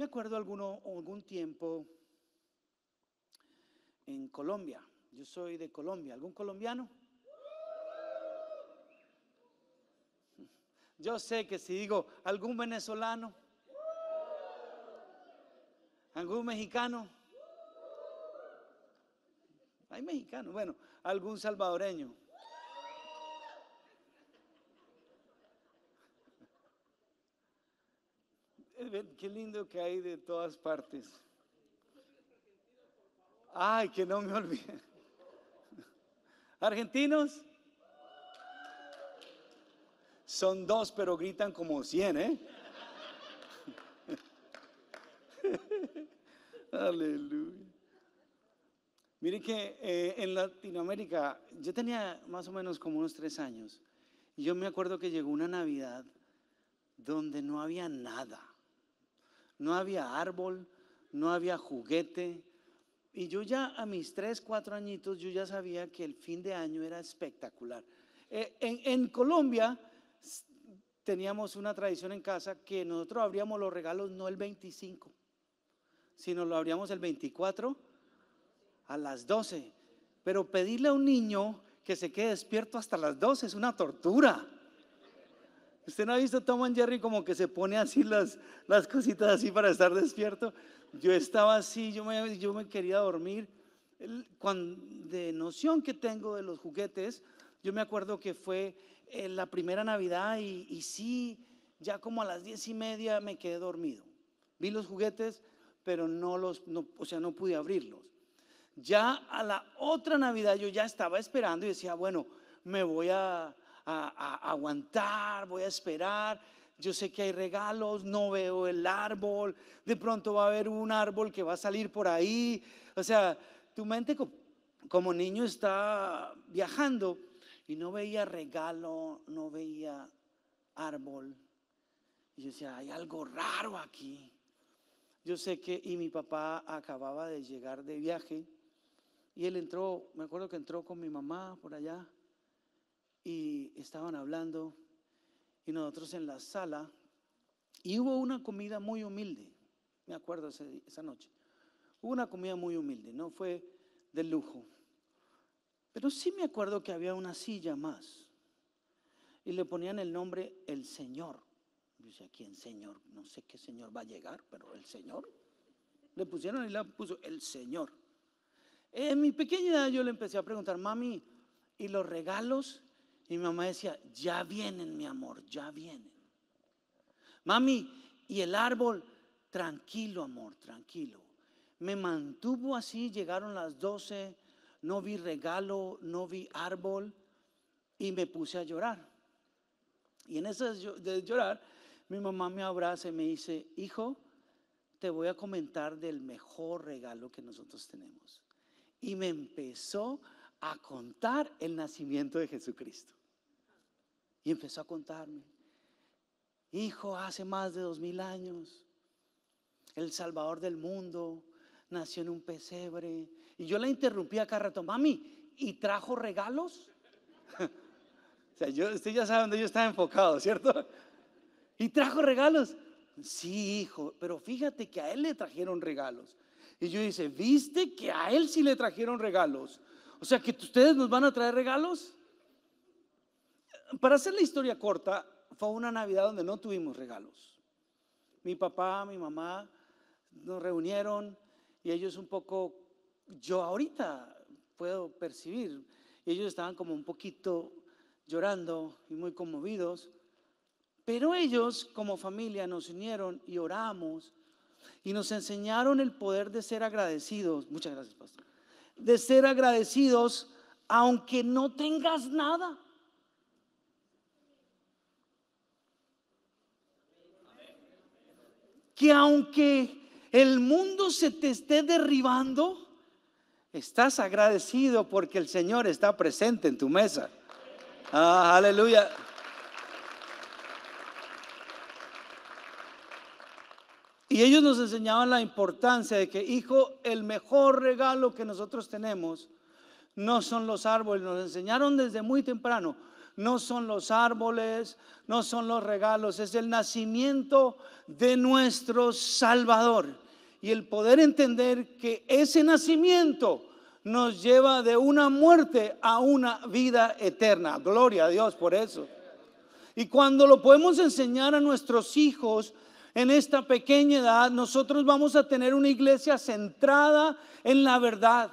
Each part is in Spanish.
Me acuerdo alguno, algún tiempo en Colombia. Yo soy de Colombia. ¿Algún colombiano? Yo sé que si digo algún venezolano, algún mexicano, hay mexicanos, bueno, algún salvadoreño. qué lindo que hay de todas partes. Ay, que no me olvide. ¿Argentinos? Son dos, pero gritan como cien, ¿eh? Aleluya. Mire que eh, en Latinoamérica, yo tenía más o menos como unos tres años, yo me acuerdo que llegó una Navidad donde no había nada no había árbol, no había juguete. Y yo ya a mis tres, cuatro añitos, yo ya sabía que el fin de año era espectacular. Eh, en, en, Colombia teníamos una tradición en casa que nosotros abríamos los regalos no el 25, sino lo abríamos el 24 a las 12. Pero pedirle a un niño que se quede despierto hasta las 12 es una tortura. ¿Usted no ha visto Tom and Jerry como que se pone así las, las cositas así para estar despierto? Yo estaba así, yo me, yo me quería dormir. cuando, de noción que tengo de los juguetes, yo me acuerdo que fue eh, la primera Navidad y, y sí, ya como a las diez y media me quedé dormido. Vi los juguetes, pero no los, no, o sea, no pude abrirlos. Ya a la otra Navidad yo ya estaba esperando y decía, bueno, me voy a, aguantar, voy a esperar. Yo sé que hay regalos, no veo el árbol, de pronto va a haber un árbol que va a salir por ahí. O sea, tu mente como niño está viajando y no veía regalo, no veía árbol. Y yo decía, hay algo raro aquí. Yo sé que, y mi papá acababa de llegar de viaje, y él entró, me acuerdo que entró con mi mamá por allá, y estaban hablando y nosotros en la sala y hubo una comida muy humilde, me acuerdo esa noche, hubo una comida muy humilde, no fue de lujo, pero sí me acuerdo que había una silla más y le ponían el nombre el Señor. Yo decía, ¿quién Señor? No sé qué Señor va a llegar, pero el Señor. Le pusieron y le puso el Señor. En mi pequeña edad yo le empecé a preguntar, mami, ¿y los regalos? Y mi mamá decía, ya vienen, mi amor, ya vienen. Mami, y el árbol, tranquilo, amor, tranquilo. Me mantuvo así, llegaron las 12, no vi regalo, no vi árbol y me puse a llorar. Y en eso de llorar, mi mamá me abraza y me dice, hijo, te voy a comentar del mejor regalo que nosotros tenemos. Y me empezó a contar el nacimiento de Jesucristo. Y empezó a contarme, hijo, hace más de dos mil años, el Salvador del mundo nació en un pesebre. Y yo la interrumpí acá rato, mami, ¿y trajo regalos? o sea, yo, estoy ya sabe dónde yo estaba enfocado, ¿cierto? ¿Y trajo regalos? Sí, hijo, pero fíjate que a él le trajeron regalos. Y yo dice, ¿viste que a él sí le trajeron regalos? O sea, que ustedes nos van a traer regalos para hacer la historia corta, fue una Navidad donde no tuvimos regalos. Mi papá, mi mamá nos reunieron y ellos un poco, yo ahorita puedo percibir, ellos estaban como un poquito llorando y muy conmovidos, pero ellos como familia nos unieron y oramos y nos enseñaron el poder de ser agradecidos. Muchas gracias, pastor. De ser agradecidos aunque no tengas nada. que aunque el mundo se te esté derribando, estás agradecido porque el Señor está presente en tu mesa. Ah, aleluya. Y ellos nos enseñaban la importancia de que, hijo, el mejor regalo que nosotros tenemos no son los árboles. Nos enseñaron desde muy temprano, no son los árboles, no son los regalos, es el nacimiento de nuestro Salvador. Y el poder entender que ese nacimiento nos lleva de una muerte a una vida eterna. Gloria a Dios por eso. Y cuando lo podemos enseñar a nuestros hijos, en esta pequeña edad, nosotros vamos a tener una iglesia centrada en la verdad,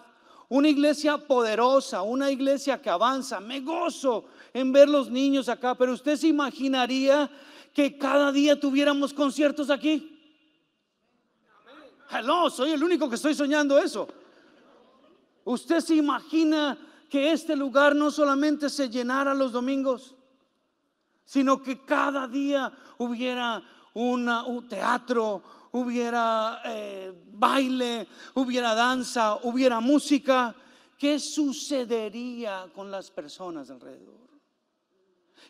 una iglesia poderosa, una iglesia que avanza. Me gozo en ver los niños acá, pero usted se imaginaría que cada día tuviéramos conciertos aquí. Hello, soy el único que estoy soñando eso. ¿Usted se imagina que este lugar no solamente se llenara los domingos, sino que cada día hubiera un teatro, hubiera eh, baile, hubiera danza, hubiera música, ¿qué sucedería con las personas alrededor?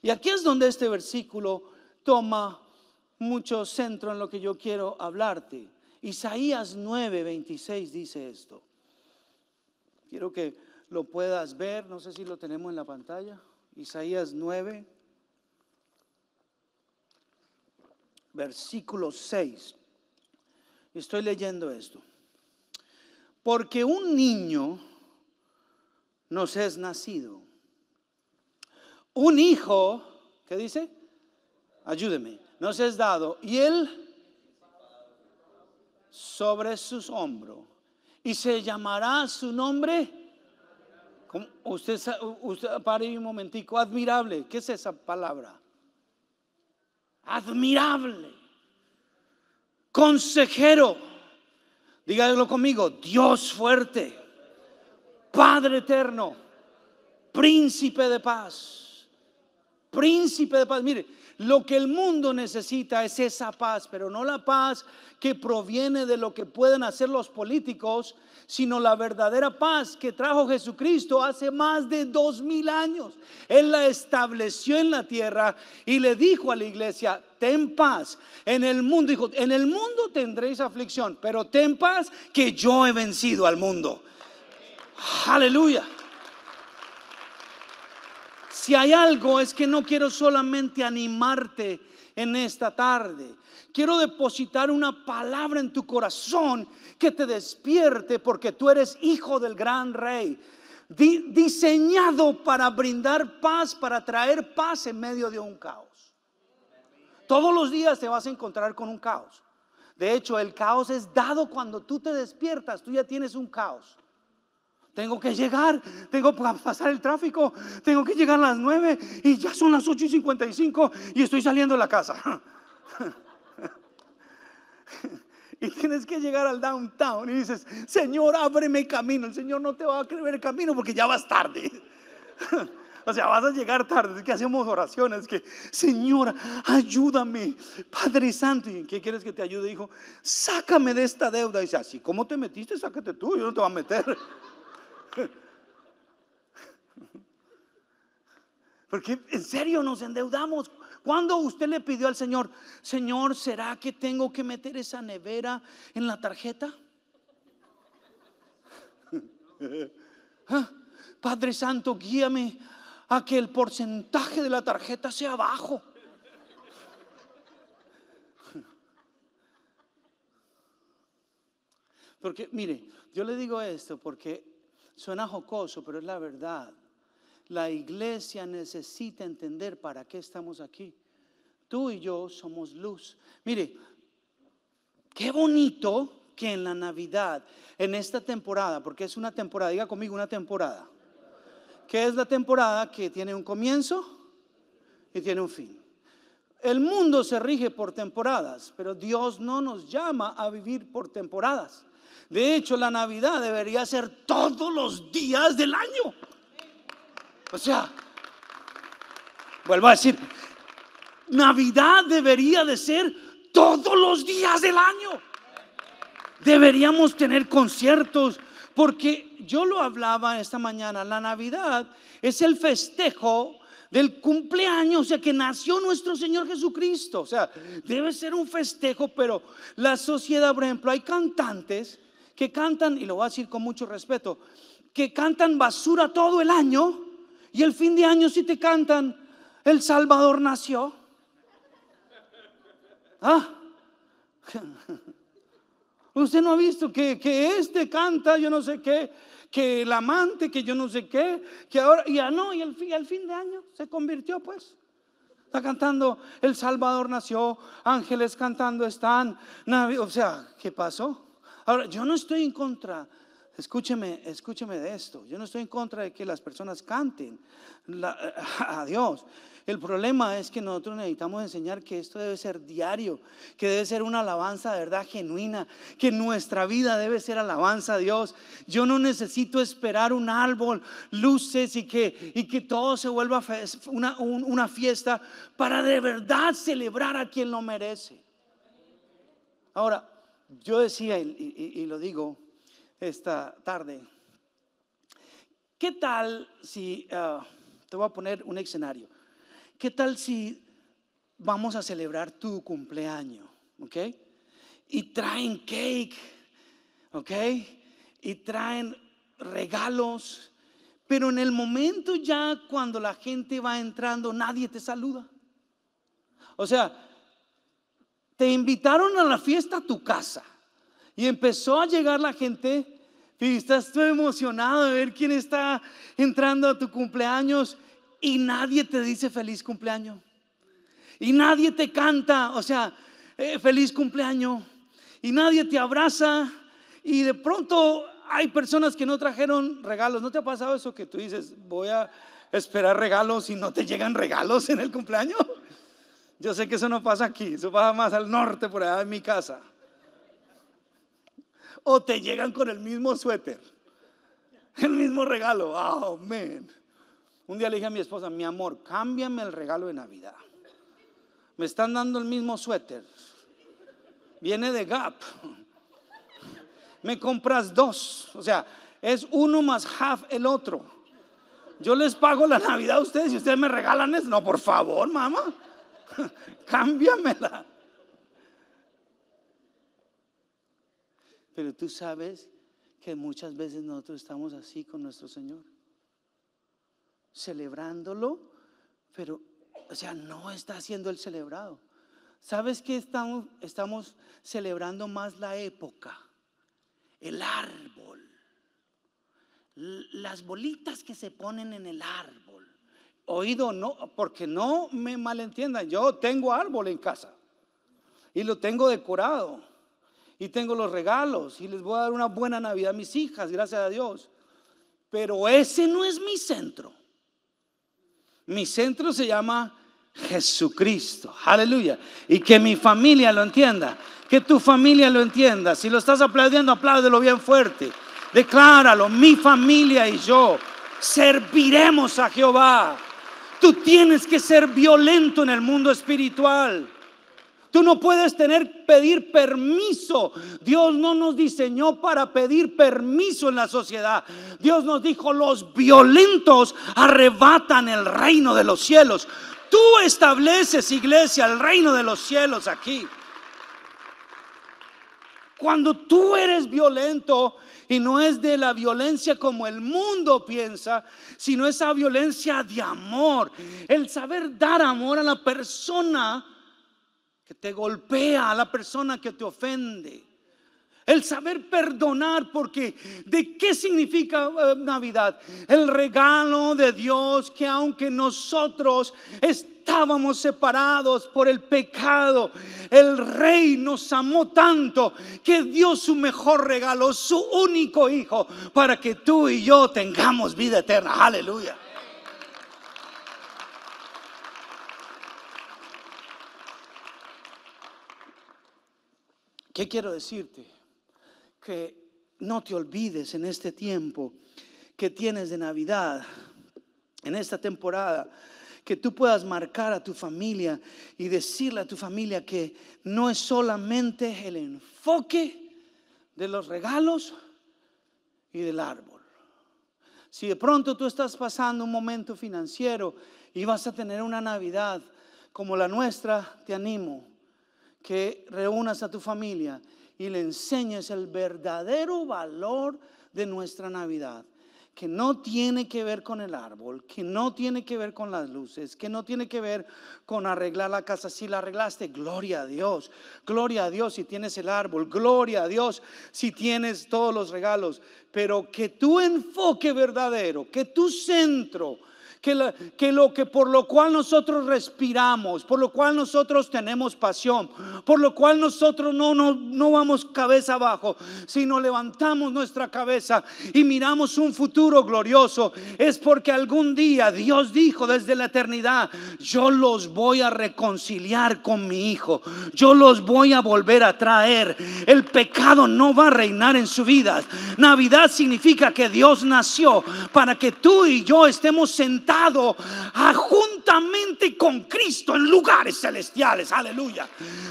Y aquí es donde este versículo toma mucho centro en lo que yo quiero hablarte. Isaías 9:26 dice esto. Quiero que lo puedas ver, no sé si lo tenemos en la pantalla. Isaías 9, versículo 6. Estoy leyendo esto. Porque un niño nos es nacido. Un hijo, ¿qué dice? Ayúdeme, nos es dado. Y él sobre sus hombros. Y se llamará su nombre. Usted, usted un momentico. Admirable. ¿Qué es esa palabra? admirable, consejero. Dígalo conmigo, Dios fuerte, Padre eterno, príncipe de paz, príncipe de paz. Mire, lo que el mundo necesita es esa paz, pero no la paz que proviene de lo que pueden hacer los políticos, sino la verdadera paz que trajo Jesucristo hace más de dos mil años. Él la estableció en la tierra y le dijo a la iglesia, ten paz. En el mundo, dijo, en el mundo tendréis aflicción, pero ten paz que yo he vencido al mundo. Aleluya. Si hay algo es que no quiero solamente animarte en esta tarde. Quiero depositar una palabra en tu corazón que te despierte porque tú eres hijo del gran rey, diseñado para brindar paz, para traer paz en medio de un caos. Todos los días te vas a encontrar con un caos. De hecho, el caos es dado cuando tú te despiertas, tú ya tienes un caos. Tengo que llegar, tengo que pasar el tráfico, tengo que llegar a las 9 y ya son las 8 y 55 y estoy saliendo de la casa. y tienes que llegar al downtown y dices, Señor, ábreme camino. El Señor no te va a creer el camino porque ya vas tarde. O sea, vas a llegar tarde. Es que hacemos oraciones que, Señor, ayúdame, Padre Santo. ¿Y qué quieres que te ayude, hijo? Sácame de esta deuda. dice, así ¿cómo te metiste, sácate tú, yo no te voy a meter. Porque en serio nos endeudamos. cuando usted le pidió al Señor, Señor, ¿será que tengo que meter esa nevera en la tarjeta? Ah, Padre Santo, guíame a que el porcentaje de la tarjeta sea bajo. Porque, mire, yo le digo esto porque Suena jocoso, pero es la verdad. La iglesia necesita entender para qué estamos aquí. Tú y yo somos luz. Mire, qué bonito que en la Navidad, en esta temporada, porque es una temporada, diga conmigo una temporada, que es la temporada que tiene un comienzo y tiene un fin. El mundo se rige por temporadas, pero Dios no nos llama a vivir por temporadas. De hecho, la Navidad debería ser todos los días del año. O sea, vuelvo a decir, Navidad debería de ser todos los días del año. Deberíamos tener conciertos, porque yo lo hablaba esta mañana, la Navidad es el festejo del cumpleaños, o sea, que nació nuestro Señor Jesucristo. O sea, debe ser un festejo, pero la sociedad, por ejemplo, hay cantantes que cantan, y lo voy a decir con mucho respeto, que cantan basura todo el año y el fin de año si sí te cantan, el Salvador nació. ¿Ah? Usted no ha visto que, que, este canta, yo no sé qué, que el amante, que yo no sé qué, que ahora, ya no, y el fin, fin de año se convirtió pues. Está cantando El Salvador nació, ángeles cantando están, o sea, ¿qué pasó? Ahora, yo no estoy en contra, escúcheme, escúcheme de esto, yo no estoy en contra de que las personas canten a Dios. El problema es que nosotros necesitamos enseñar que esto debe ser diario, que debe ser una alabanza de verdad genuina, que nuestra vida debe ser alabanza a Dios. Yo no necesito esperar un árbol, luces y que, y que todo se vuelva una, una fiesta para de verdad celebrar a quien lo merece. Ahora, yo decía, y, lo digo esta tarde, ¿qué tal si, ah, te voy a poner un escenario, ¿qué tal si vamos a celebrar tu cumpleaños? ¿Ok? Y traen cake, ¿ok? Y traen regalos, pero en el momento ya cuando la gente va entrando, nadie te saluda. O sea, te invitaron a la fiesta a tu casa y empezó a llegar la gente y estás tú emocionado de ver quién está entrando a tu cumpleaños y nadie te dice feliz cumpleaños. Y nadie te canta, o sea, eh, feliz cumpleaños. Y nadie te abraza. Y de pronto hay personas que no trajeron regalos. ¿No te ha pasado eso que tú dices, voy a esperar regalos y no te llegan regalos en el cumpleaños? Yo sé que eso no pasa aquí, eso pasa más al norte, por allá en mi casa. O te llegan con el mismo suéter, el mismo regalo. Oh, ah, man. Un día le dije a mi esposa, mi amor, cámbiame el regalo de Navidad. Me están dando el mismo suéter. Viene de Gap. Me compras dos. O sea, es uno más half el otro. Yo les pago la Navidad a ustedes y ustedes me regalan eso. No, por favor, mamá. cámbiamela. Pero tú sabes que muchas veces nosotros estamos así con nuestro Señor, celebrándolo, pero, o sea, no está siendo el celebrado. ¿Sabes que estamos, estamos celebrando más la época? El árbol. Las bolitas que se ponen en el árbol Oído no, porque no me malentiendan, yo tengo árbol en casa y lo tengo decorado y tengo los regalos y les voy a dar una buena Navidad a mis hijas, gracias a Dios. Pero ese no es mi centro. Mi centro se llama Jesucristo. Aleluya. Y que mi familia lo entienda. Que tu familia lo entienda. Si lo estás aplaudiendo, apláudelo bien fuerte. Decláralo. Mi familia y yo serviremos a Jehová. Tú tienes que ser violento en el mundo espiritual. Tú no puedes tener pedir permiso. Dios no nos diseñó para pedir permiso en la sociedad. Dios nos dijo, los violentos arrebatan el reino de los cielos. Tú estableces, iglesia, el reino de los cielos aquí. Cuando tú eres violento, y no es de la violencia como el mundo piensa, sino esa violencia de amor. El saber dar amor a la persona que te golpea, a la persona que te ofende el saber perdonar, porque ¿de qué significa eh, Navidad? El regalo de Dios que aunque nosotros estábamos separados por el pecado, el Rey nos amó tanto que dio su mejor regalo, su único hijo, para que tú y yo tengamos vida eterna. Aleluya. ¿Qué quiero decirte? que no te olvides en este tiempo que tienes de Navidad, en esta temporada, que tú puedas marcar a tu familia y decirle a tu familia que no es solamente el enfoque de los regalos y del árbol. Si de pronto tú estás pasando un momento financiero y vas a tener una Navidad como la nuestra, te animo que reúnas a tu familia y le enseñes el verdadero valor de nuestra Navidad, que no tiene que ver con el árbol, que no tiene que ver con las luces, que no tiene que ver con arreglar la casa. Si la arreglaste, gloria a Dios, gloria a Dios si tienes el árbol, gloria a Dios si tienes todos los regalos, pero que tu enfoque verdadero, que tu centro que, lo que por lo cual nosotros respiramos, por lo cual nosotros tenemos pasión, por lo cual nosotros no, no, no vamos cabeza abajo, sino levantamos nuestra cabeza y miramos un futuro glorioso, es porque algún día Dios dijo desde la eternidad, yo los voy a reconciliar con mi Hijo, yo los voy a volver a traer, el pecado no va a reinar en su vida. Navidad significa que Dios nació para que tú y yo estemos sentados dado a juntamente con Cristo en lugares celestiales. Aleluya.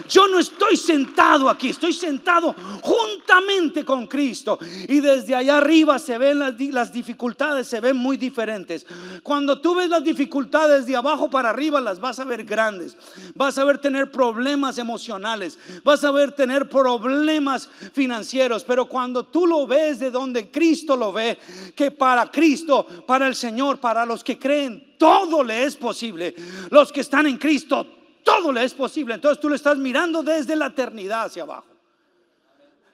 Yo no estoy sentado aquí, estoy sentado juntamente con Cristo. Y desde allá arriba se ven las, las dificultades, se ven muy diferentes. Cuando tú ves las dificultades de abajo para arriba, las vas a ver grandes. Vas a ver tener problemas emocionales, vas a ver tener problemas financieros. Pero cuando tú lo ves de donde Cristo lo ve, que para Cristo, para el Señor, para los que creen, todo le es posible. Los que están en Cristo, todo le es posible. Entonces tú lo estás mirando desde la eternidad hacia abajo.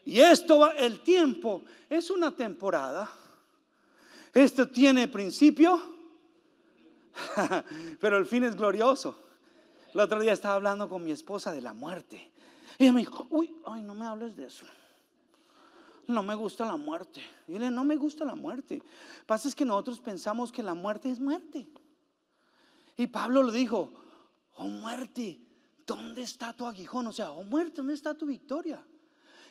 Y esto, va, el tiempo, es una temporada. Esto tiene principio, pero el fin es glorioso. El otro día estaba hablando con mi esposa de la muerte. Y ella me dijo, uy, ay, no me hables de eso. No me gusta la muerte. Y le no me gusta la muerte. pasa es que nosotros pensamos que la muerte es muerte. Y Pablo le dijo, oh muerte, ¿dónde está tu aguijón? O sea, oh muerte, ¿dónde está tu victoria?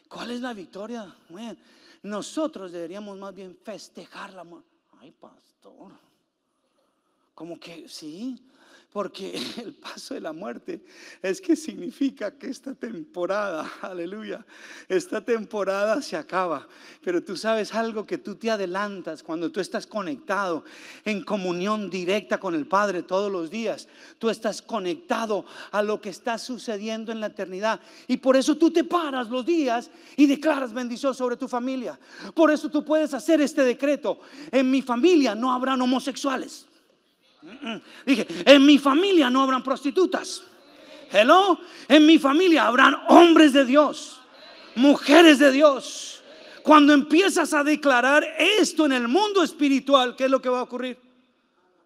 ¿Cuál es la victoria? Bueno, nosotros deberíamos más bien festejarla. la Ay, pastor. Como que, sí, porque el paso de la muerte es que significa que esta temporada, aleluya, esta temporada se acaba. Pero tú sabes algo que tú te adelantas cuando tú estás conectado en comunión directa con el Padre todos los días. Tú estás conectado a lo que está sucediendo en la eternidad. Y por eso tú te paras los días y declaras bendición sobre tu familia. Por eso tú puedes hacer este decreto. En mi familia no habrán homosexuales. Mm, mm. Dije, en mi familia no habrán prostitutas. Hello, en mi familia habrán hombres de Dios, mujeres de Dios. Cuando empiezas a declarar esto en el mundo espiritual, ¿qué es lo que va a ocurrir?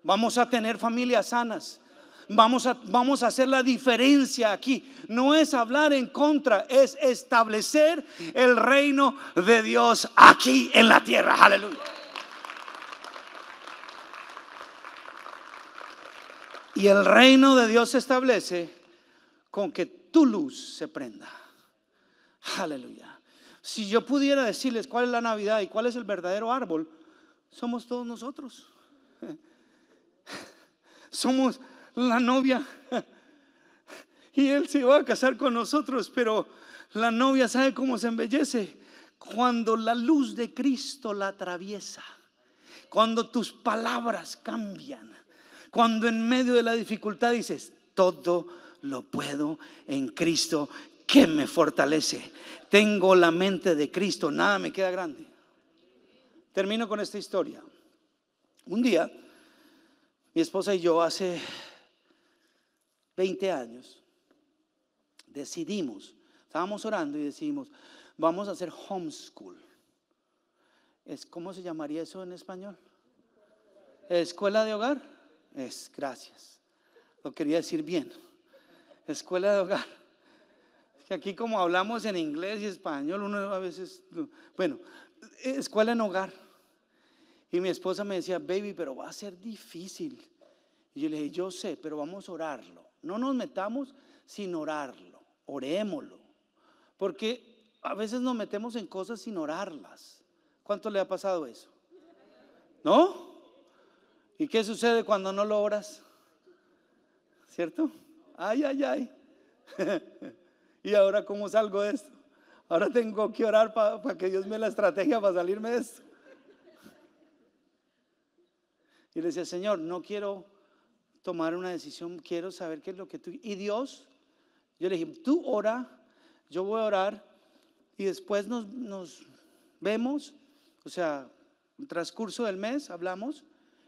Vamos a tener familias sanas. Vamos a, vamos a, hacer la diferencia aquí. No es hablar en contra, es establecer el reino de Dios aquí en la tierra. Aleluya. Y el reino de Dios se establece con que tu luz se prenda. Aleluya. Si yo pudiera decirles cuál es la Navidad y cuál es el verdadero árbol, somos todos nosotros. Somos la novia. Y él se va a casar con nosotros, pero la novia sabe cómo se embellece cuando la luz de Cristo la atraviesa, cuando tus palabras cambian cuando en medio de la dificultad dices, todo lo puedo en Cristo que me fortalece. Tengo la mente de Cristo, nada me queda grande. Termino con esta historia. Un día, mi esposa y yo hace 20 años decidimos, estábamos orando y decidimos, vamos a hacer homeschool. ¿Cómo se llamaría eso en español? Escuela de hogar es, gracias. Lo quería decir bien. Escuela de hogar. que aquí como hablamos en inglés y español, uno a veces... Bueno, escuela en hogar. Y mi esposa me decía, baby, pero va a ser difícil. Y yo le dije, yo sé, pero vamos a orarlo. No nos metamos sin orarlo. Orémoslo. Porque a veces nos metemos en cosas sin orarlas. ¿Cuánto le ha pasado eso? ¿No? ¿Y qué sucede cuando no lo oras? ¿Cierto? Ay, ay, ay. ¿Y ahora cómo salgo de esto? Ahora tengo que orar para que Dios me la estrategia para salirme de esto. Y le decía, Señor, no quiero tomar una decisión, quiero saber qué es lo que tú... Y Dios, yo le dije, tú ora, yo voy a orar y después nos, nos vemos, o sea, transcurso del mes hablamos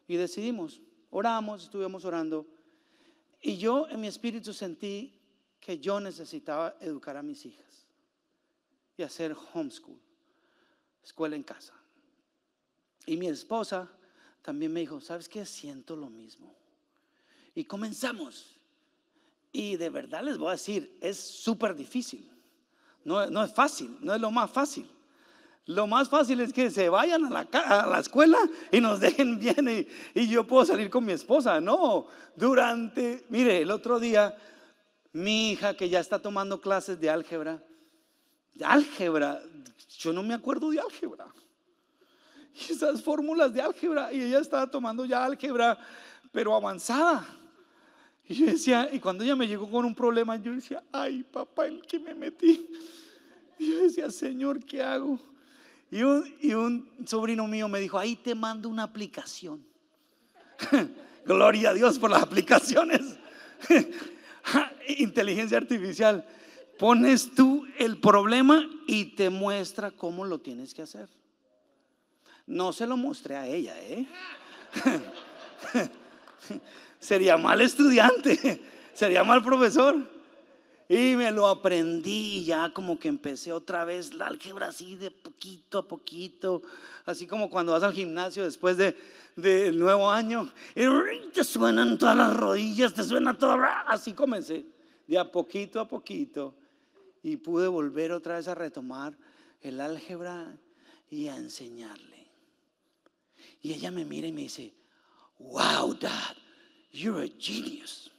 y decidimos, oramos, estuvimos orando. Y yo en mi espíritu sentí que yo necesitaba educar a mis hijas y hacer homeschool, escuela en casa. Y mi esposa también me dijo, ¿sabes qué? Siento lo mismo. Y comenzamos. Y de verdad les voy a decir, es súper difícil. No, no es fácil, no es lo más fácil. Lo más fácil es que se vayan a la, escuela y nos dejen bien y, yo puedo salir con mi esposa. No, durante, mire, el otro día mi hija que ya está tomando clases de álgebra, de álgebra, yo no me acuerdo de álgebra. Y esas fórmulas de álgebra, y ella estaba tomando ya álgebra, pero avanzada. Y yo decía, y cuando ella me llegó con un problema, yo decía, ay papá, el que me metí. Y yo decía, Señor, ¿qué hago? Y un, sobrino mío me dijo, ahí te mando una aplicación. Gloria a Dios por las aplicaciones. Inteligencia artificial. Pones tú el problema y te muestra cómo lo tienes que hacer. No se lo mostré a ella, ¿eh? Sería mal estudiante, sería mal profesor. Y me lo aprendí y ya como que empecé otra vez la álgebra así de poquito a poquito, así como cuando vas al gimnasio después del nuevo año, y te suenan todas las rodillas, te suena todo, así comencé, de a poquito a poquito, y pude volver otra vez a retomar el álgebra y a enseñarle. Y ella me mira y me dice, wow, Dad, you're a genius.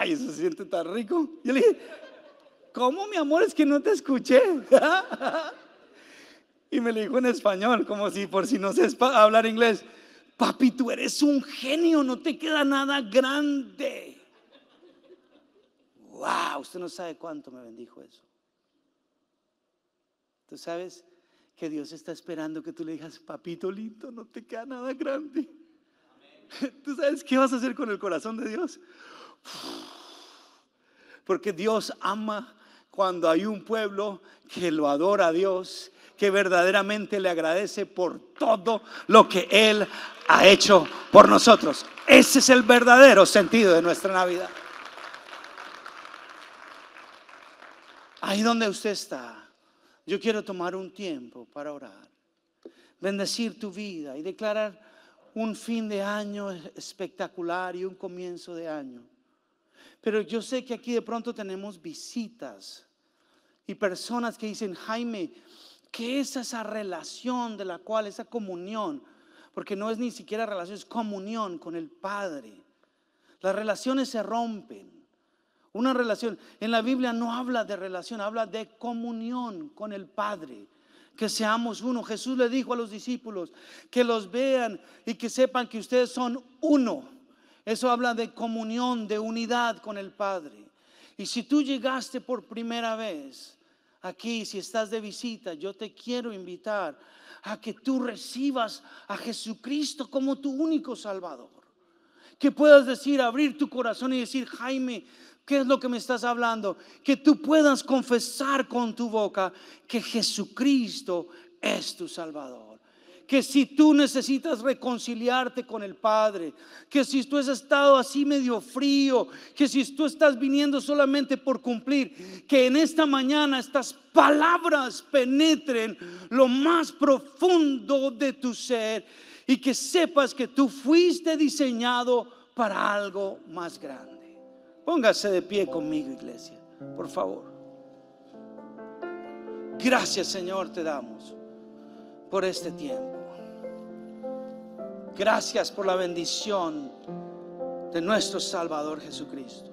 ay, eso se siente tan rico. Yo le dije, ¿cómo mi amor es que no te escuché? y me lo dijo en español, como si por si no sé hablar inglés. Papi, tú eres un genio, no te queda nada grande. Wow, usted no sabe cuánto me bendijo eso. Tú sabes que Dios está esperando que tú le digas, papito lindo, no te queda nada grande. ¿Tú sabes qué vas a hacer con el corazón de Dios? Porque Dios ama cuando hay un pueblo que lo adora a Dios, que verdaderamente le agradece por todo lo que Él ha hecho por nosotros. Ese es el verdadero sentido de nuestra Navidad. Ahí donde usted está, yo quiero tomar un tiempo para orar, bendecir tu vida y declarar un fin de año espectacular y un comienzo de año pero yo sé que aquí de pronto tenemos visitas y personas que dicen, Jaime, ¿qué es esa relación de la cual, esa comunión? Porque no es ni siquiera relación, es comunión con el Padre. Las relaciones se rompen. Una relación, en la Biblia no habla de relación, habla de comunión con el Padre. Que seamos uno. Jesús le dijo a los discípulos que los vean y que sepan que ustedes son uno eso habla de comunión, de unidad con el Padre. Y si tú llegaste por primera vez aquí, si estás de visita, yo te quiero invitar a que tú recibas a Jesucristo como tu único Salvador. Que puedas decir, abrir tu corazón y decir, Jaime, ¿qué es lo que me estás hablando? Que tú puedas confesar con tu boca que Jesucristo es tu Salvador que si tú necesitas reconciliarte con el Padre, que si tú has estado así medio frío, que si tú estás viniendo solamente por cumplir, que en esta mañana estas palabras penetren lo más profundo de tu ser y que sepas que tú fuiste diseñado para algo más grande. Póngase de pie conmigo, iglesia, por favor. Gracias, Señor, te damos por este tiempo. Gracias por la bendición de nuestro Salvador Jesucristo.